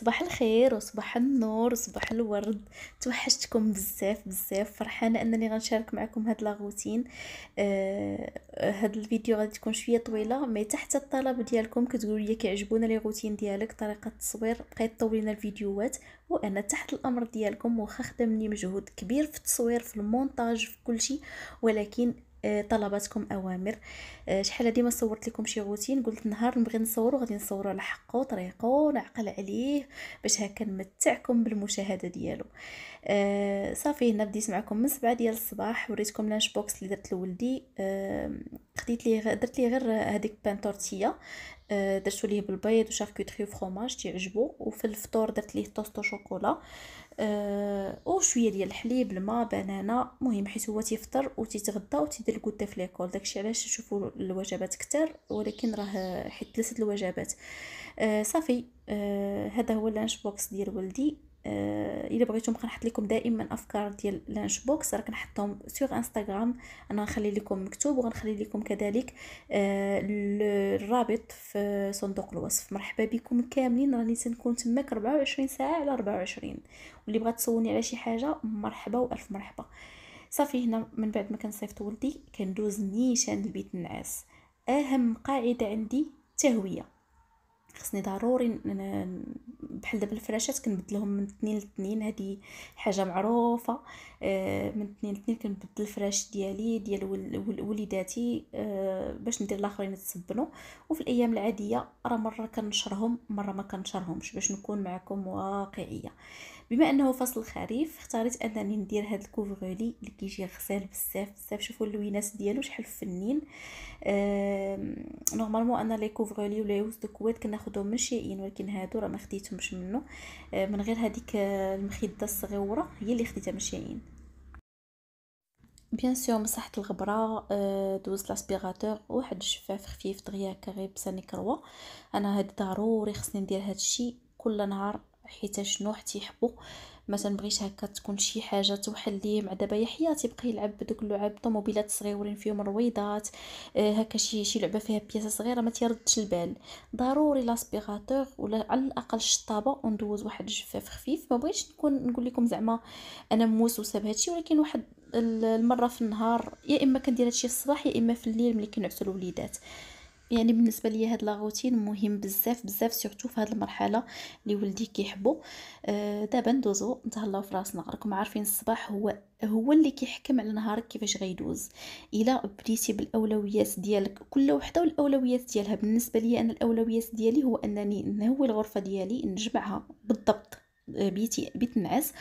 صباح الخير وصباح النور وصباح الورد توحشتكم بزاف بزاف فرحانه انني غنشارك معكم هاد لاغوتين آه هاد الفيديو غادي تكون شويه طويله مي تحت الطلب ديالكم كتقولوا لي كيعجبونا لي روتين ديالك طريقه التصوير بقيت طولنا الفيديوهات وانا تحت الامر ديالكم واخا خدمني مجهود كبير في التصوير في المونتاج في كل شيء ولكن آه، طلباتكم اوامر آه، شحال هادي ما صورت لكم شي روتين قلت نهار نبغي نصورو غادي نصورو على حقه وطريقه نعقل عليه باش هكا نمتعكم بالمشاهده ديالو أه صافي هنا بديت معكم من سبعة ديال الصباح وريتكم لانش بوكس اللي درت لولدي أه خديت ليه درت ليه غير هذيك بانتورتيه آه، درتو ليه بالبيض وشاركوتري وفرماج تيعجبو وفي الفطور درت ليه طوست شوكولا او آه، شويه ديال الحليب الماء بنانا مهم حيت هو تيفطر و وتيدير الكوتي في ليكول داكشي علاش تشوفوا الوجبات كتر ولكن راه حيت ثلاثه الوجبات آه، صافي هذا هو لانش بوكس ديال ولدي الا آه، بغيتو نبقى نحط لكم دائما افكار ديال لانش بوكس راه كنحطهم سوغ انستغرام انا غنخلي لكم مكتوب وغنخلي لكم كذلك آه، الرابط في صندوق الوصف مرحبا بكم كاملين راني تنكون تماك 24 ساعه على 24 واللي بغات تسولني على شي حاجه مرحبا والف مرحبا صافي هنا من بعد ما كنصيفط ولدي كندوز نيشان لبيت النعاس اهم قاعده عندي تهويه خصني ضروري بحال دابا الفراشات كنبدلهم من اثنين لاثنين هذه حاجه معروفه آه، من اثنين لاثنين كنبدل الفراش ديالي ديال وليداتي آه، باش ندير الاخرين يتصبنوا وفي الايام العاديه راه مره كنشرهم مره ما كنشرهمش باش نكون معكم واقعيه بما انه فصل الخريف اختاريت انني ندير هذا الكوفغولي اللي كيجي غزال بزاف بزاف شوفوا اللوينات ديالو شحال فنين نورمالمون انا لي كوفغولي ولا يوز دو كويت كناخذهم من شيئين ولكن هادو راه ما خديتهمش منه آه، من غير هذيك المخده الصغيره هي اللي خديتها من شيئين بيان سور مسحت الغبره آه، دوزت لاسبيغاتور واحد الشفاف خفيف دغيا كغير بساني كروا انا هاد ضروري خصني ندير هادشي كل نهار حيت شنو حتى يحبوا ما تنبغيش هكا تكون شي حاجه توحل ليه مع دابا يحيى تيبقى يلعب بدوك اللعاب طوموبيلات صغيورين فيهم رويضات آه، هكا شي شي لعبه فيها بياسه صغيره ما تيردش البال ضروري لاسبيغاتور ولا على الاقل الشطابه وندوز واحد الجفاف خفيف ما بغيتش نكون نقول لكم زعما انا موسوسه بهادشي ولكن واحد المره في النهار يا اما كندير هادشي في الصباح يا اما في الليل ملي كنعسوا الوليدات يعني بالنسبه ليا هاد لاغوتين مهم بزاف بزاف سورتو في هاد المرحله اللي ولدي كيحبو آه دابا ندوزو نتهلاو في راسنا راكم عارفين الصباح هو هو اللي كيحكم على نهارك كيفاش غيدوز الا بديتي بالاولويات ديالك كل وحده والاولويات ديالها بالنسبه ليا انا الاولويات ديالي هو انني نهوي الغرفه ديالي نجمعها بالضبط بيتي بتنعس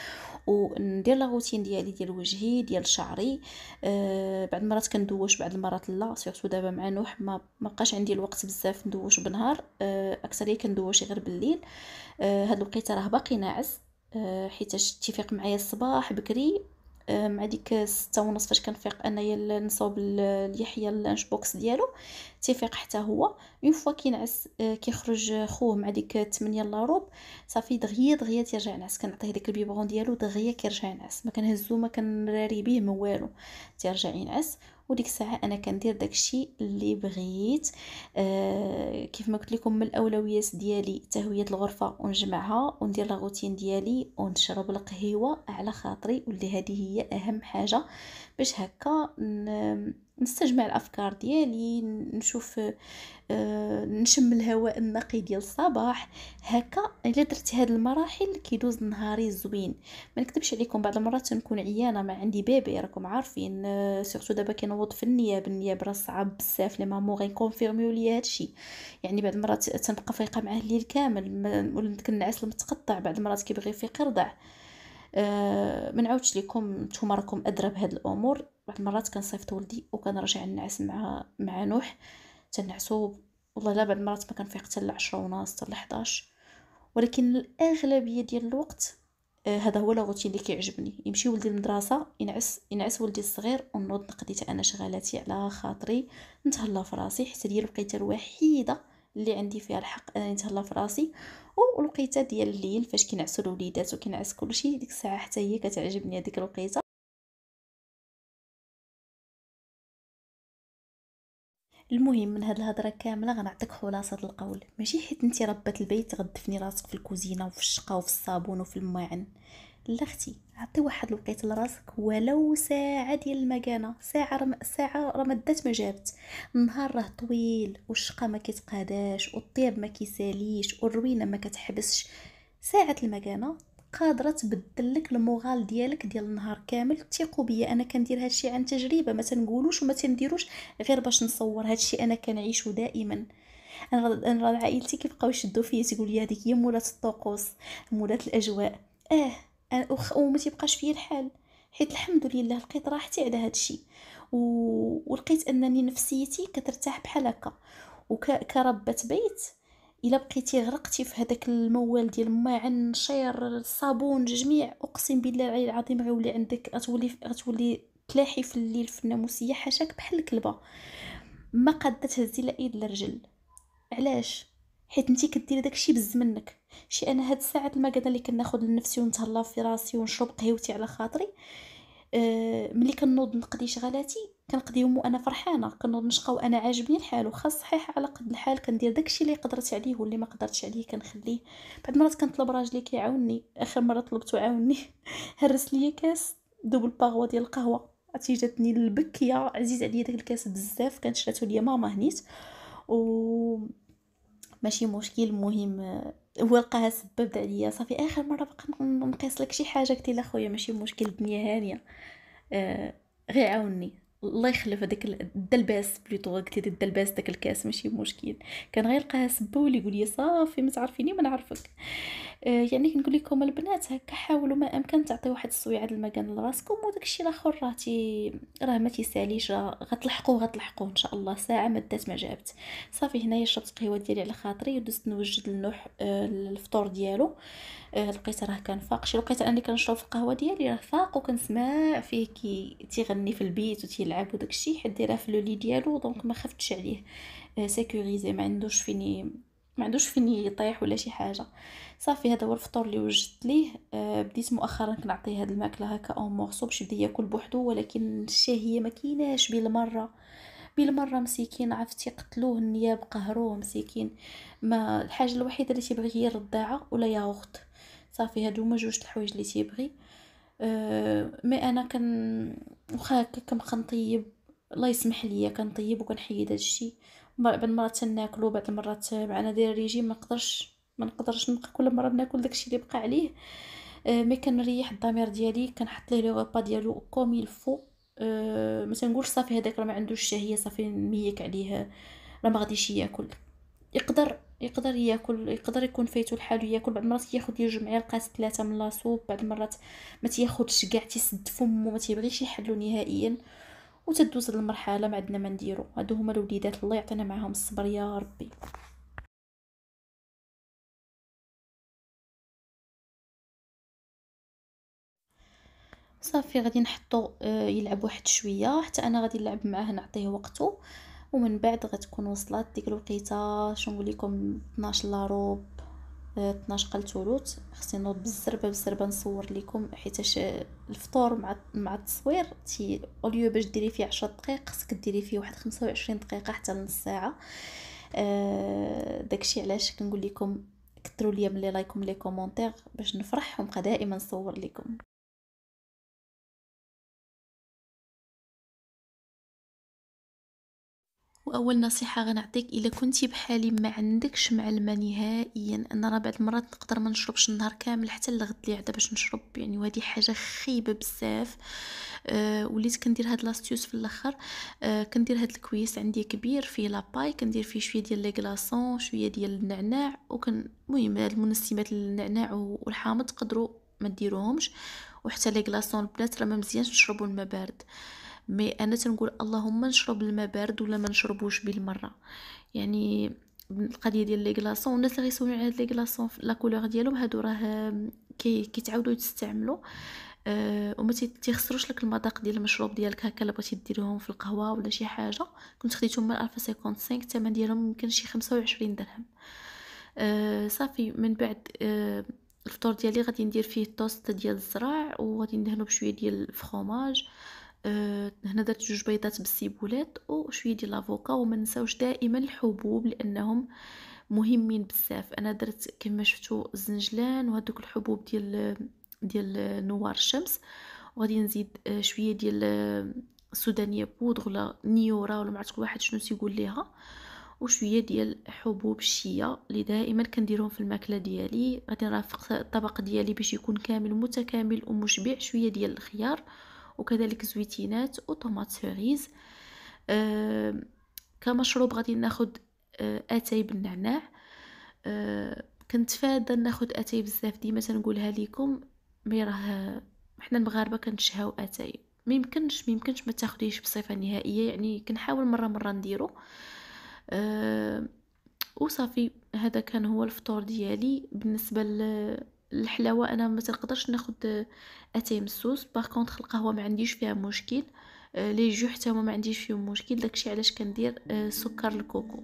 وندير لا روتين ديالي ديال وجهي ديال شعري أه بعد المرات كندوش بعد المرات لا سيرتو دابا مع نوح ما مابقاش عندي الوقت بزاف ندوش بنهار أه اكثريه كندوش غير بالليل أه هاد الوقيته راه باقي ناعس أه حيت اتفق معايا الصباح بكري مع ديك ستة ونص فاش كنفيق انايا نصوب ليحيى اللانش بوكس ديالو تيفيق حتى هو اون فوا كينعس كيخرج خوه مع ديك 8 الا روب صافي دغيا دغيا تيرجع ينعس كنعطيه داك البيبغون ديالو دغيا كيرجع ينعس ما كنهزو ما كنراري بيه ما والو تيرجع ينعس وديك الساعه انا كندير داكشي اللي بغيت آه كيف ما قلت لكم من الاولويات ديالي تهويه الغرفه ونجمعها وندير لا روتين ديالي ونشرب القهوه على خاطري واللي هذه هي اهم حاجه باش هكا نستجمع الافكار ديالي نشوف آه، نشم الهواء النقي ديال الصباح هكا الا درت هاد المراحل كيدوز نهاري زوين ما نكتبش عليكم بعض المرات تنكون عيانه ما عندي بيبي راكم عارفين سورتو آه، دابا كنوض في النياب النياب راه صعب بزاف لي مامو غيكونفيرميو ليا هادشي يعني بعض المرات تنبقى فايقه معاه الليل كامل ولد كنعس المتقطع بعض المرات كيبغي يفيق يرضع آه ما نعاودش لكم نتوما راكم ادرى بهاد الامور واحد المرات كنصيفط ولدي وكنرجع نعس مع مع نوح تنعسو والله لا بعض المرات ما كنفيق حتى 10 ونص حتى 11 ولكن الاغلبيه ديال الوقت آه هذا هو الروتين اللي كيعجبني يمشي ولدي للمدرسه ينعس ينعس ولدي الصغير ونوض نقضي حتى انا شغالاتي على خاطري نتهلا في راسي حتى هي الوقيته الوحيده اللي عندي فيها الحق انني نتهلا في راسي والوقيته ديال الليل فاش كينعسوا الوليدات وكينعس كلشي ديك الساعه حتى هي كتعجبني هذيك الوقيته المهم من هاد الهضره كامله غنعطيك خلاصه القول ماشي حيت انت ربة البيت غدفني راسك في الكوزينه وفي الشقه وفي الصابون وفي الماعن لا اختي عطي واحد الوقيت لراسك ولو ساعه ديال المكانه ساعه رم... ساعه راه ما جابت النهار راه طويل والشقه ما كيتقاداش والطياب ما كيساليش والروينه ما كتحبسش ساعه المكانه قادره تبدل لك المورال ديالك ديال النهار كامل ثقوا بيا انا كندير هادشي عن تجربه ما تنقولوش وما تنديروش غير باش نصور هادشي انا كنعيشه دائما انا انا عائلتي كيبقاو يشدوا فيا تيقول لي هذيك هي مولات الطقوس مولات الاجواء اه أخ... وما تيبقاش فيا الحال حيت الحمد لله لقيت راحتي على هذا الشيء و... ولقيت انني نفسيتي كترتاح بحال هكا وكربة بيت الا بقيتي غرقتي في هذاك الموال ديال الماعن شير الصابون جميع اقسم بالله العلي العظيم غيولي عندك غتولي غتولي تلاحي في الليل في الناموسيه حاشاك بحال الكلبه ما قادة تهزي لا ايد لا علاش حيت انت كديري داكشي بز منك شي انا هاد الساعات المكانه اللي كناخذ لنفسي ونتهلا في راسي ونشرب قهوتي على خاطري أه ملي كنوض نقضي شغلاتي يوم وانا فرحانه كنوض نشقى وانا عاجبني الحال وخا صحيح على قد الحال كندير داكشي اللي قدرت عليه واللي ما قدرتش عليه كنخليه بعد مرات كنطلب راجلي كيعاوني اخر مره طلبته عاوني هرس ليا كاس دوبل باغوا ديال القهوه عرفتي جاتني البكيه عزيز عليا داك الكاس بزاف كانت شراتو ليا ماما هنيت و ماشي مشكل المهم هو لقاها سبب عليا صافي اخر مره بقى نقيس لك شي حاجه قلت لها خويا ماشي مشكل الدنيا هانيه آه غير عاوني الله يخلف هذاك الدلباس بلوتو قلت لي الدلباس داك الكاس ماشي مشكل كان غير لقاها سبه يقول لي صافي ما تعرفيني ما نعرفك آه، يعني كنقول لكم البنات هكا حاولوا ما امكن تعطي واحد الصويعه المكان لراسكم وداك الشيء الاخر راه تي راه ما تيساليش راه غتلحقوا غتلحقوا ان شاء الله ساعه ما دات ما جابت صافي هنايا شربت قهوه ديالي على خاطري ودزت نوجد النوح آه، الفطور ديالو إيه، لقيت راه كان فاق شي وقيته اني كنشرب في القهوه ديالي راه فاق وكنسمع فيه كي تيغني في البيت وتيلعب وداكشي حيت دايره في لولي ديالو دونك ما خفتش عليه سيكوريزي إيه، ما عندوش فيني ما عندوش فين يطيح ولا شي حاجه صافي هذا هو الفطور اللي وجدت ليه إيه، بديت مؤخرا كنعطيه هاد الماكله هكا اون مورسو باش يبدا ياكل بوحدو ولكن الشهيه ما كايناش بالمره بالمره مسكين عرفتي قتلوه النياب قهروه مسكين ما الحاجه الوحيده اللي تيبغي هي الرضاعه ولا ياغورت صافي هادو هما جوج الحوايج اللي تيبغي أه مي انا كن واخا هكا كنطيب الله يسمح ليا كنطيب وكنحيد هادشي بعض المرات تناكلو بعض المرات معنا داير ريجيم ما نقدرش ما نقدرش نبقى كل مره ناكل داكشي اللي بقى عليه أه، مي كنريح الضمير ديالي كنحط ليه لو غوبا ديالو كوم الفو أه ما تنقولش صافي هذاك راه ما عندوش الشهيه صافي ميك عليه راه ما غاديش ياكل يقدر يقدر ياكل يقدر يكون فايتو الحال ياكل بعض المرات ياخذ يجمع جوج معالق ثلاثه من لاصوب بعض المرات ما تياخذش كاع تيسد فمو ما تيبغيش يحلو نهائيا وتدوز المرحله ما عندنا ما نديرو هادو هما الوليدات الله يعطينا معاهم الصبر يا ربي صافي غادي نحطو آه، يلعب واحد شويه حتى انا غادي نلعب معاه نعطيه وقته ومن بعد غتكون وصلت ديك الوقيته شنو لكم 12 لاروب 12 قلت ثلث خصني نوض بالزربه بالزربه نصور لكم حيت آه، الفطور مع مع التصوير تي اوليو باش ديري فيه 10 دقائق خصك ديري فيه واحد 25 دقيقه حتى لنص ساعه أه داكشي علاش كنقول لكم كثروا ليا من لي لايك ومن لي كومونتير باش نفرحهم دائما نصور لكم واول نصيحه غنعطيك الا كنتي بحالي ما عندكش مع الماء نهائيا انا راه بعض المرات نقدر ما نشربش النهار كامل حتى الغد اللي عدا باش نشرب يعني وهذه حاجه خايبه بزاف أه وليت كندير هاد لاستيوس في الاخر أه كندير هاد الكويس عندي كبير فيه لاباي كندير فيه شويه ديال لي كلاصون شويه ديال النعناع وكن المهم المنسمات النعناع والحامض تقدروا ما ديروهمش وحتى لي كلاصون البنات راه ما مزيانش نشربوا الماء بارد مي انا تنقول اللهم نشرب الماء بارد ولا ما نشربوش بالمره يعني القضيه ديال لي غلاصون الناس اللي غيسولوا على هاد لي غلاصون لا كولور ديالهم هادو راه كيتعاودوا يستعملوا أه وما تيخسروش لك المذاق ديال المشروب ديالك هكا الا بغيتي ديرهم في القهوه ولا شي حاجه كنت خديتهم من 1055 الثمن ديالهم يمكن شي 25 درهم أه صافي من بعد أه الفطور ديالي غادي ندير فيه توست ديال الزراع وغادي ندهنو بشويه ديال الفخوماج أه هنا درت جوج بيضات بالسيبولات وشويه ديال لافوكا وما نساوش دائما الحبوب لانهم مهمين بزاف انا درت كما شفتوا الزنجلان وهذوك الحبوب ديال ديال نوار الشمس وغادي نزيد أه، شويه ديال أه، سودانيه بودغ ولا نيورا ولا ما واحد شنو تيقول ليها وشويه ديال حبوب الشيا اللي دائما كنديرهم في الماكله ديالي غادي نرافق الطبق ديالي باش يكون كامل متكامل ومشبع شويه ديال الخيار وكذلك زويتينات وطوماط سوريز كمشروب غادي ناخد آه، اتاي بالنعناع آه كنتفادى ناخد اتاي بزاف ديما تنقولها لكم مي راه حنا المغاربه كنشهاو اتاي ميمكنش ميمكنش ما تاخديش بصفه نهائيه يعني كنحاول مره مره نديرو أه وصافي هذا كان هو الفطور ديالي بالنسبه الحلاوه انا ما تنقدرش ناخد اتاي من السوس باغ كونطخ القهوه ما عنديش فيها مشكل آه، لي جو حتى هما ما عنديش فيهم مشكل داكشي علاش كندير آه، سكر الكوكو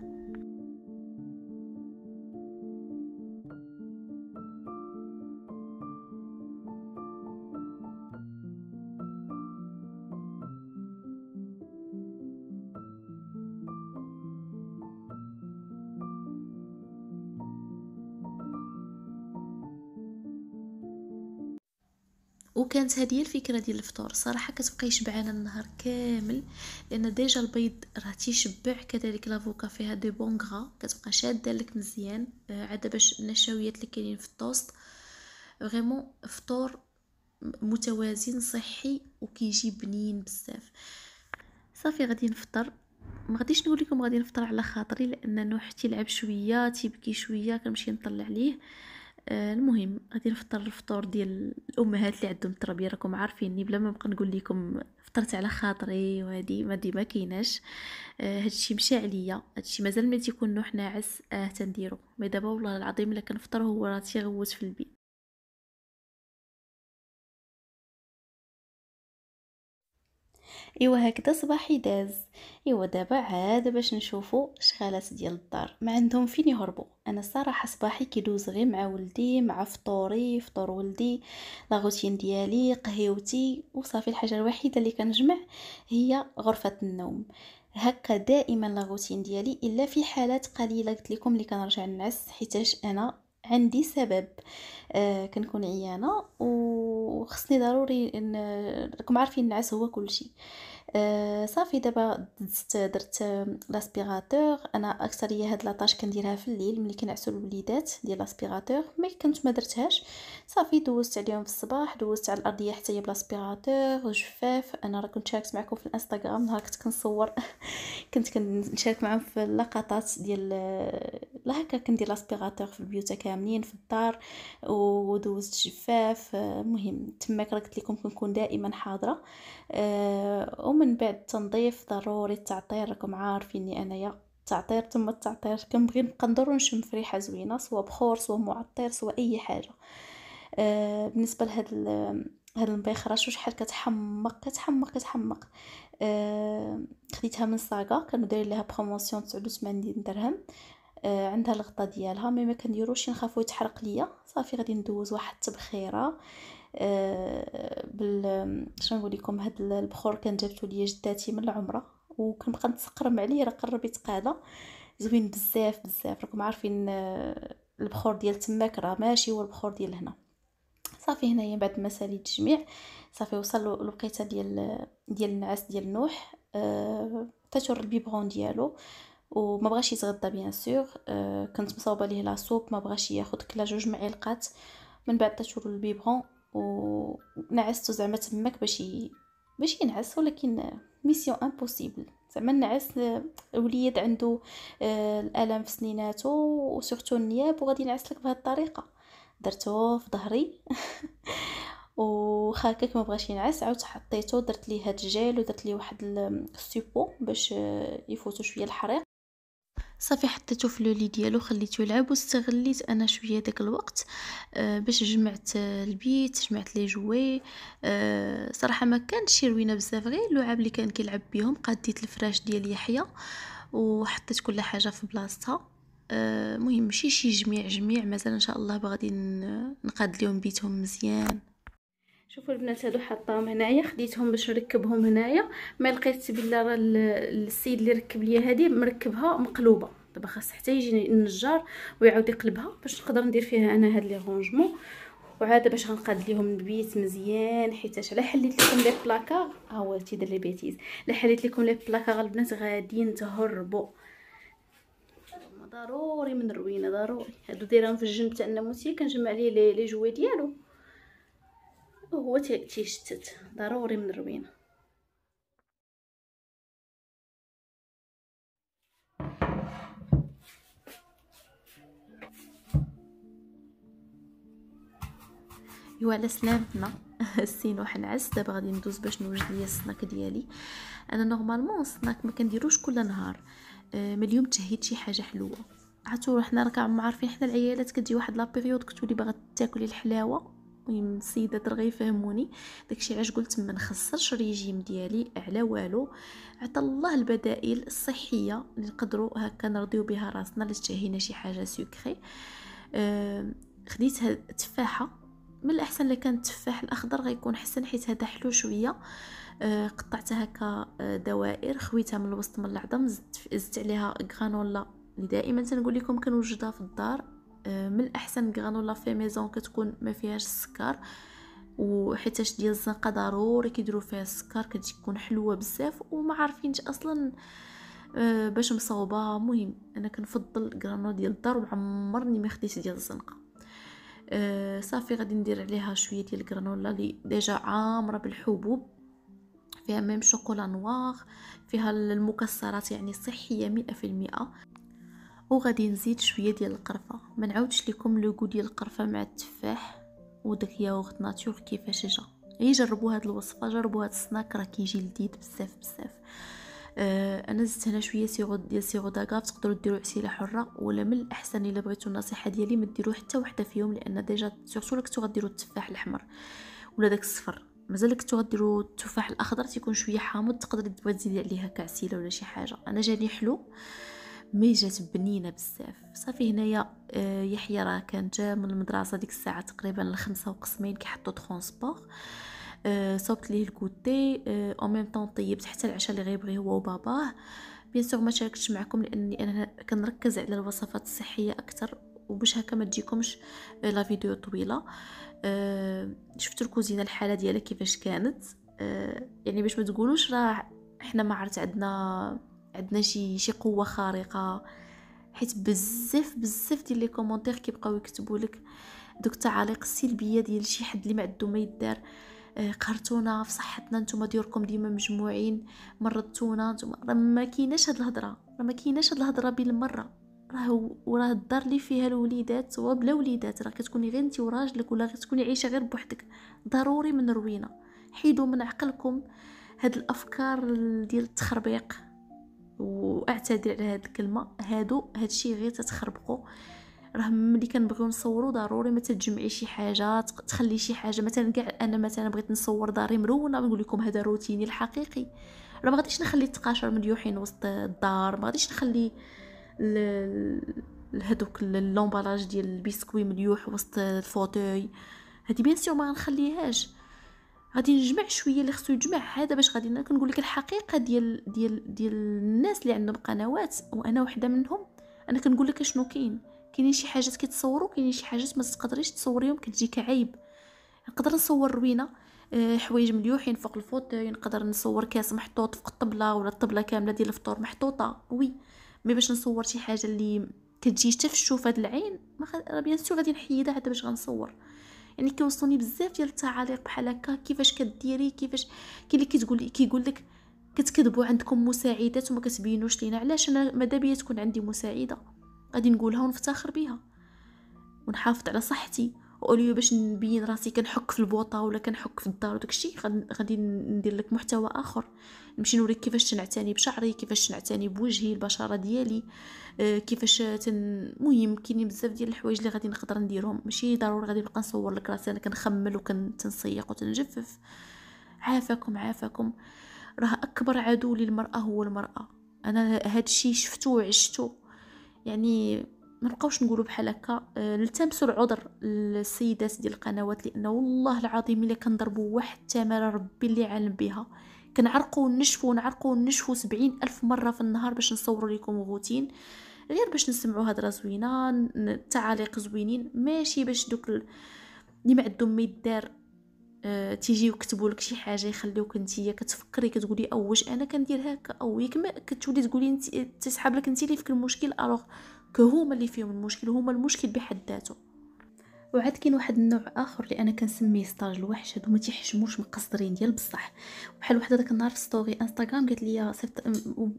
وكانت هذه الفكره ديال الفطور صراحه كتبقى يشبعنا النهار كامل لان ديجا البيض راه تيشبع كذلك لافوكا فيها دي بون غرا كتبقى شاده لك مزيان آه، عاد باش النشويات اللي كاينين في التوست فريمون فطور متوازن صحي وكيجي بنين بزاف صافي غادي نفطر ما غاديش نقول لكم غادي نفطر على خاطري لان نوح تيلعب شويه تيبكي شويه كنمشي نطلع ليه آه، المهم غادي نفطر الفطور ديال الامهات اللي عندهم التربيه راكم عارفيني بلا ما نبقى نقول لكم فطرت على خاطري وهادي ما ديما كايناش آه، هادشي مشى عليا هادشي مازال ملي تيكون حنا عس اه تنديرو مي دابا والله العظيم الا كنفطر هو راه تيغوت في البيت ايوا هكذا صباحي داز ايوا دابا عاد باش نشوفوا شغالات ديال الدار ما عندهم فين يهربوا انا الصراحه صباحي كيدوز غير مع ولدي مع فطوري فطور ولدي لا روتين ديالي قهوتي وصافي الحاجه الوحيده اللي كنجمع هي غرفه النوم هكا دائما لا ديالي الا في حالات قليله قلت لكم اللي كنرجع نعس حيتاش انا عندي سبب آه، كنكون عيانه وخصني ضروري راكم عارفين النعاس هو كل شيء آه، صافي دابا دزت درت لاسبيغاتور انا اكثريه هاد لاطاج كنديرها في الليل ملي كنعسوا الوليدات ديال لاسبيغاتور مي كنت ما درتهاش صافي دوزت عليهم في الصباح دوزت على الارضيه حتى هي بلاسبيغاتور جفاف انا راه كنت شاركت معكم في الانستغرام نهار كنت كنصور كنت كنشارك معهم في اللقطات ديال آه، لا هكا كندير لاسبيغاتور في البيوت كاملين في الدار ودوزت جفاف المهم آه، تماك راه قلت لكم كنكون دائما حاضره أه ومن بعد التنظيف ضروري التعطير راكم عارفين انايا التعطير تما التعطير كنبغي نبقى ندور ونشم في ريحه زوينه سواء بخور سواء معطر سواء اي حاجه آه بالنسبه لهاد هاد المبيخره شحال كتحمق كتحمق كتحمق آه خديتها من ساكا كانوا دايرين لها بروموسيون 89 درهم آه عندها الغطا ديالها مي ما كنديروش نخافو يتحرق ليا صافي غادي ندوز واحد التبخيره آه، بال شنو نقول لكم هاد البخور كان جابتو ليا جداتي من العمره وكنبقى نتسقرم عليه راه قرب يتقاضى زوين بزاف بزاف راكم عارفين آه، البخور ديال تماك راه ماشي هو البخور ديال هنا صافي هنايا بعد ما سالي التجميع صافي وصل الوقيته ديال ديال النعاس ديال نوح آه، تشر البيبغون ديالو وما بغاش يتغدى بيان سور كنت مصاوبه ليه لا سوب ما بغاش ياخذ كلا جوج معلقات من بعد تشر البيبغون ونعستو زعما تماك باش باش ينعس ولكن ميسيون امبوسيبل زعما النعاس وليد عنده آه، الالم في سنيناتو وسورتو النياب وغادي ينعس لك بهذه الطريقه درتو في ظهري وخاكك ما بغاش ينعس عاود حطيته درت ليه هاد الجيل ودرت ليه واحد السوبو باش آه، يفوتو شويه الحريق صافي حطيته في لولي ديالو خليته يلعب واستغليت انا شويه داك الوقت آه باش جمعت آه، البيت جمعت لي جوي آه صراحه ما كانش روينه بزاف غير اللعاب اللي كان كيلعب بهم قديت الفراش ديال يحيى وحطيت كل حاجه في بلاصتها المهم آه، ماشي شي جميع جميع مثلا ان شاء الله بغادي نقاد لهم بيتهم مزيان شوفوا البنات هادو حطاهم هنايا خديتهم باش نركبهم هنايا ما لقيت بالله راه السيد اللي ركب ليا هادي مركبها مقلوبه دابا خاص حتى يجي النجار ويعاود يقلبها باش نقدر ندير فيها انا هاد لي رونجمون وعاد باش غنقاد ليهم البيت مزيان حيتاش الا حليت لكم لي بلاكار ها هو تيدير لي بيتيز الا حليت لكم لي بلاكار البنات غاديين تهربوا ضروري من الروينه ضروري هادو دايرهم في الجنب تاع الناموسيه كنجمع ليه لي جوي ديالو وهو تيشتت ضروري من الروينه ايوا على سلامتنا السين وحنعس دابا غادي ندوز باش نوجد ليا السناك ديالي انا نورمالمون السناك ما كنديروش كل نهار آه، من اليوم تهيت شي حاجه حلوه عرفتوا حنا راك عارفين حنا العيالات كتجي واحد لا بيريود كتولي باغا تاكلي الحلاوه المهم السيدات راه غيفهموني داكشي علاش قلت ما نخسرش الريجيم ديالي على والو عطى الله البدائل الصحيه اللي نقدروا هكا نرضيو بها راسنا اللي تشهينا شي حاجه سكري خديت هاد التفاحه من الاحسن اللي كان التفاح الاخضر غيكون حسن حيت هذا حلو شويه آه، قطعتها هكا آه، دوائر خويتها من الوسط من العظم زدت زدت عليها غرانولا اللي دائما تنقول لكم كنوجدها في الدار آه، من الاحسن غرانولا في ميزون كتكون ما فيهاش السكر وحيتاش ديال الزنقه ضروري كيديروا فيها السكر كتكون حلوه بزاف وما عارفينش اصلا آه، باش مصاوبه مهم انا كنفضل غرانو ديال الدار وعمرني ما خديت ديال الزنقه آه، صافي غادي ندير عليها شويه ديال الكرانولا اللي ديجا عامره بالحبوب فيها ميم شوكولا نوار فيها المكسرات يعني صحيه مئة في المئة وغادي نزيد شويه ديال القرفه ما نعاودش لكم لوغو ديال القرفه مع التفاح وداك ياغورت ناتور كيفاش جا اي جربوا هاد الوصفه جربوا هاد السناك راه كيجي لذيذ بزاف بزاف آه، انا زدت هنا شويه سيرو ديال سيرو داغاف تقدروا ديروا عسيله حره ولا من الاحسن الا بغيتوا النصيحه ديالي ما ديروا حتى وحده فيهم لان ديجا سورتو كنتو غديروا التفاح الاحمر ولا داك الصفر مازال كنتو غديروا التفاح الاخضر تيكون شويه حامض تقدر تزيد عليها كعسيله ولا شي حاجه انا جاني حلو مي جات بنينه بزاف صافي هنايا آه، يحيى راه كان جا من المدرسه ديك الساعه تقريبا الخمسة وقسمين كيحطوا ترونسبور آه، صوبت ليه الكوتي او ميم طون طيبت حتى العشاء اللي غيبغي هو وباباه بيان سور ما شاركتش معكم لاني انا كنركز على الوصفات الصحيه اكثر وباش هكا ما تجيكمش آه، لا فيديو طويله أه شفت الكوزينه الحاله ديالها كيفاش كانت أه يعني باش ما تقولوش راه حنا ما عرفت عندنا عندنا شي شي قوه خارقه حيت بزاف بزاف ديال لي كومونتير كيبقاو يكتبوا لك دوك التعاليق السلبيه ديال شي حد اللي ما عنده ما يدار آه، قهرتونا في صحتنا نتوما ديوركم ديما مجموعين مرضتونا نتوما راه ما كايناش هاد الهضره راه ما كايناش هاد الهضره بالمره راه وراه الدار اللي فيها الوليدات وبلا وليدات راه كتكوني غير انت وراجلك ولا كتكوني عايشه غير بوحدك ضروري من روينا حيدوا من عقلكم هاد الافكار ديال التخربيق واعتذر على هاد الكلمه هادو هادشي غير تتخربقوا راه ملي كنبغيو نصورو ضروري ما تجمعي شي حاجه تخلي شي حاجه مثلا كاع انا مثلا بغيت نصور داري مرونه نقول لكم هذا روتيني الحقيقي راه ما غاديش نخلي التقاشر مليوحين وسط الدار ما غاديش نخلي هذوك اللومبالاج ديال البيسكوي مليوح وسط الفوتوي هادي بيان سيغ ما غنخليهاش غادي نجمع شويه اللي خصو يجمع هذا باش غادي نقول لك الحقيقه ديال ديال ديال الناس اللي عندهم قنوات وانا وحده منهم انا كنقول لك شنو كاين كاينين شي حاجات كيتصوروا كاينين شي حاجات ما تقدريش تصوريهم كتجيك عيب نقدر نصور روينه آه، حوايج مليوحين فوق الفوتوي نقدر نصور كاس محطوط فوق الطبله ولا الطبله كامله ديال الفطور محطوطه وي مي باش نصور شي حاجه اللي كتجي حتى في الشوفه العين ما خ... بيان سور غادي نحيدها حتى باش غنصور يعني كيوصلوني بزاف ديال التعاليق بحال هكا كيفاش كديري كيفاش كاين اللي كتقول كيقول لك كتكذبوا عندكم مساعدات وما كتبينوش لينا علاش انا ماذا بيا تكون عندي مساعده غادي نقولها ونفتخر بها ونحافظ على صحتي وقولي باش نبين راسي كنحك في البوطه ولا كنحك في الدار وداكشي غادي ندير لك محتوى اخر نمشي نوريك كيفاش نعتني بشعري كيفاش نعتني بوجهي البشره ديالي آه، كيفاش المهم كاينين بزاف ديال الحوايج اللي غادي نقدر نديرهم ماشي ضروري غادي نبقى نصور لك راسي انا كنخمل وكنتنسيق وتنجفف عافاكم عافاكم راه اكبر عدو للمراه هو المراه انا هذا الشيء شفتو وعشتو يعني ما نبقاوش نقولوا بحال هكا آه، نلتمسوا العذر للسيدات ديال القنوات لانه والله العظيم الا كنضربوا واحد التماره ربي اللي عالم بها كنعرقو ونشفوا ونعرقوا ونشفوا سبعين ألف مرة في النهار باش نصورو ليكم غوتين غير باش نسمعو هدرة زوينه التعاليق زوينين ماشي باش دوك اللي ما عندهم ما يدار أه تيجيو يكتبوا لك شي حاجه يخليوك انتيا كتفكري كتقولي او واش انا كندير هكا او يكما كتولي تقولي انت تسحب لك انت اللي فيك المشكل الوغ كهما اللي فيهم المشكل هما المشكل بحد ذاته وعاد كاين واحد النوع اخر اللي انا كنسميه ستاج الوحش هادو ما تيحشموش مقصرين ديال بصح بحال وحده داك النهار في ستوري انستغرام قالت لي صيفط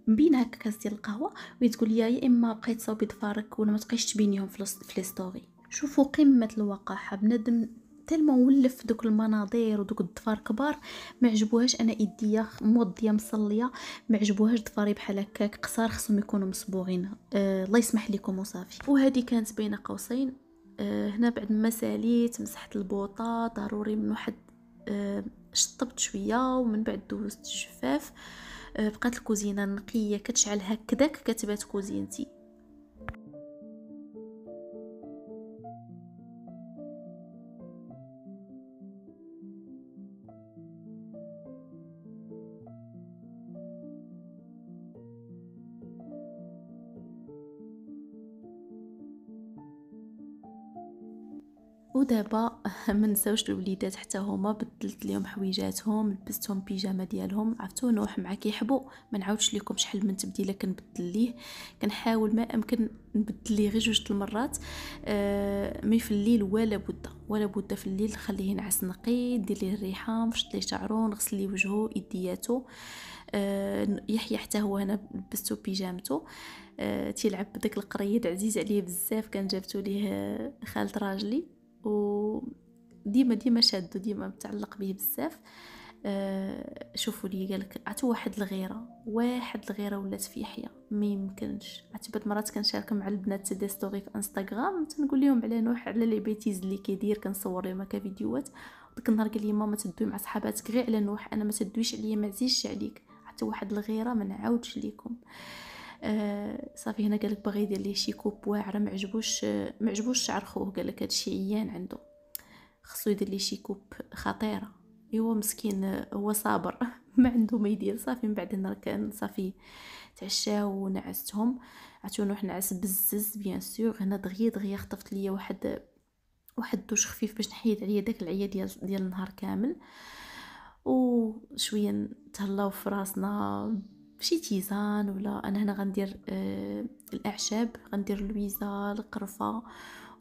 مبين هكا كاس ديال القهوه وهي تقول لي يا اما بقيت صوبي دفارك ولا ما تبقيش تبينيهم في لي ستوري شوفوا قمه الوقاحه بنادم تلما ولف دوك المناظر ودوك الضفار كبار ما عجبوهاش انا ايديا موضيه مصليه ما عجبوهاش ضفاري بحال هكاك قصار خصهم يكونوا مصبوغين آه، الله أه يسمح لكم وصافي وهذه كانت بين قوسين آه، هنا بعد ما ساليت مسحت البوطه ضروري من واحد آه، شطبت شويه ومن بعد دوزت الجفاف آه، بقات الكوزينه نقيه كتشعل هكذاك كتبات كوزينتي دابا ما نساوش الوليدات حتى هما بدلت لهم حويجاتهم لبستهم بيجامه ديالهم عرفتو نوح مع يحبو ما نعاودش لكم شحال من تبديله كنبدل ليه كنحاول ما امكن نبدل ليه غير جوج المرات آه مي في الليل ولا بد ولا بد في الليل نخليه ينعس نقي دير ليه الريحه نفشط ليه شعرو نغسل ليه وجهه يدياتو آه يحيى حتى هو هنا لبستو بيجامتو آه، تيلعب بداك القريد عزيز عليه بزاف كان جابتو ليه خالت راجلي وديما ديما شادو ديما متعلق به بزاف أه شوفوا لي قالك عطوا واحد الغيره واحد الغيره ولات في حياه ما يمكنش عتبت مرات كنشارك مع البنات دي ستوري في انستغرام تنقول لهم على نوح على لي بيتيز اللي كيدير كنصور لهم هكا فيديوهات ديك النهار قال لي ماما تدوي مع صحاباتك غير على نوح انا ما تدويش عليا ما عزيزش عليك حتى واحد الغيره ما نعاودش ليكم آه آه، صافي هنا قالك باغي يدير ليه شي كوب واعره ما عجبوش آه، ما عجبوش شعر خوه قالك هادشي عيان عنده خصو يدير ليه شي كوب خطيره ايوا مسكين آه، هو صابر ما عنده ما يدير صافي من بعد هنا كان صافي تعشاو ونعستهم عرفتو نروح نعس بزز بيان سور هنا دغيا دغيا خطفت ليا واحد واحد الدوش خفيف باش نحيد عليا داك العيا ديال ديال النهار كامل وشويه تهلاو في راسنا ماشي تيزان ولا انا هنا غندير آه الاعشاب غندير اللويزه القرفه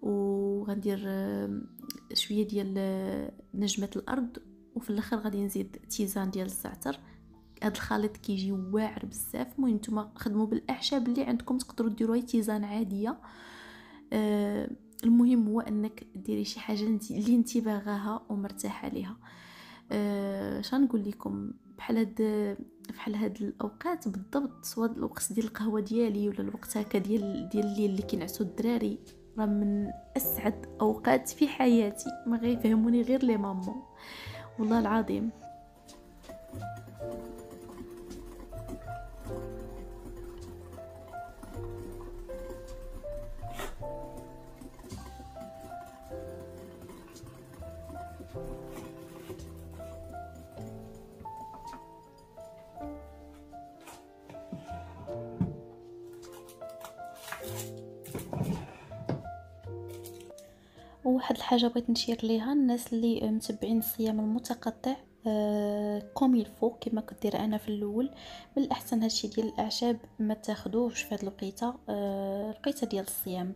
وغندير آه شويه ديال آه، نجمه الارض وفي الاخر غادي نزيد تيزان ديال الزعتر هاد الخليط كيجي واعر بزاف المهم نتوما خدموا بالاعشاب اللي عندكم تقدروا ديروها تيزان عاديه آه المهم هو انك ديري شي حاجه اللي انت باغاها ومرتاحه ليها آه شنو نقول لكم بحال هاد بحال هاد الاوقات بالضبط سواء الوقت ديال القهوه ديالي ولا الوقت هكا ديال ديال الليل اللي كينعسو الدراري راه من اسعد اوقات في حياتي ما غيفهموني غير لي مامو والله العظيم واحد الحاجه بغيت نشير ليها الناس اللي متبعين الصيام المتقطع آه، كوم الفو كما كدير انا في الاول من الاحسن هادشي ديال الاعشاب ما تاخذوهش في هاد الوقيته آه، الوقيته ديال الصيام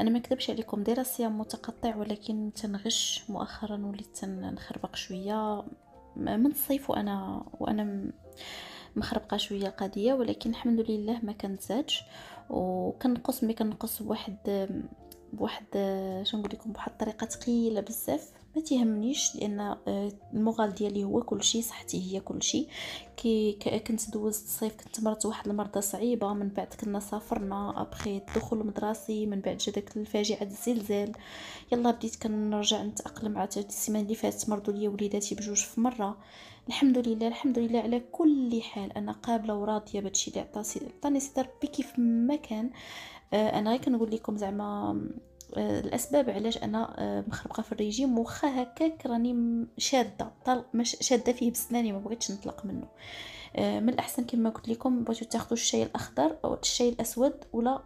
انا ما نكذبش عليكم دايره الصيام متقطع ولكن تنغش مؤخرا وليت نخربق شويه من الصيف وانا وانا مخربقه شويه القضيه ولكن الحمد لله ما كنتزادش وكنقص ملي كنقص بواحد بواحد شنو نقول لكم بواحد الطريقه ثقيله بزاف ما تهمنيش لان آه، المغال ديالي هو كلشي صحتي هي كلشي كي كنت دوزت الصيف كنت مرضت واحد المرضى صعيبه من بعد كنا سافرنا ابخي الدخول المدرسي من بعد جا داك الفاجعه الزلزال يلا بديت كنرجع نتاقلم عاد السيمانه اللي فاتت مرضوا ليا وليداتي بجوج في مره الحمد لله الحمد لله على كل حال انا قابله وراضيه بهادشي اللي عطا عطاني سيدي ربي كيف ما كان آه، انا غير كنقول لكم زعما آه، الاسباب علاش انا آه، مخربقه في الريجيم واخا هكاك راني شاده مش شاده فيه بسناني ما بغيتش نطلق منه من الاحسن كما قلت لكم بغيتو تاخذوا الشاي الاخضر او الشاي الاسود ولا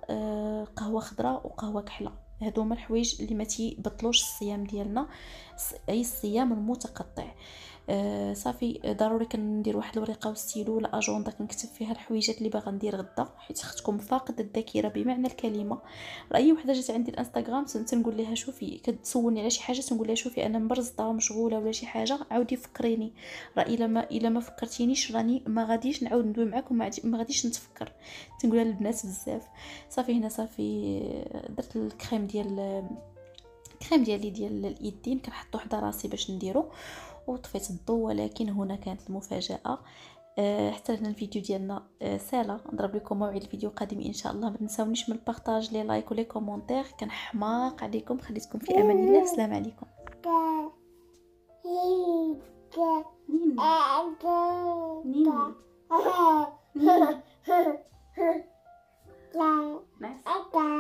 قهوه خضراء وقهوه كحله هادو هما الحوايج اللي ما تيبطلوش الصيام ديالنا اي الصيام المتقطع آه، صافي ضروري كندير واحد الورقه وستيلو ولا اجوندا كنكتب فيها الحويجات اللي باغا ندير غدا حيت اختكم فاقد الذاكره بمعنى الكلمه راه اي وحده جات عندي الانستغرام تنقول لها شوفي كتسولني على شي حاجه تنقول لها شوفي انا مبرزطه مشغوله ولا شي حاجه عاودي فكريني راه الا ما الا ما فكرتينيش راني ما غاديش نعاود ندوي معاكم ما غاديش نتفكر تنقولها للبنات بزاف صافي هنا صافي آه، درت الكريم ديال آه، الكريم ديالي ديال اليدين كنحطو حدا راسي باش نديرو وطفيت الضو ولكن هنا كانت المفاجاه آه، حتى هنا الفيديو ديالنا آه، سالا نضرب لكم موعد الفيديو القادم ان شاء الله ما تنساونيش من البارطاج لي لايك ولي كومونتير كنحماق عليكم خليتكم في امان الله السلام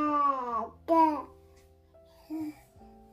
عليكم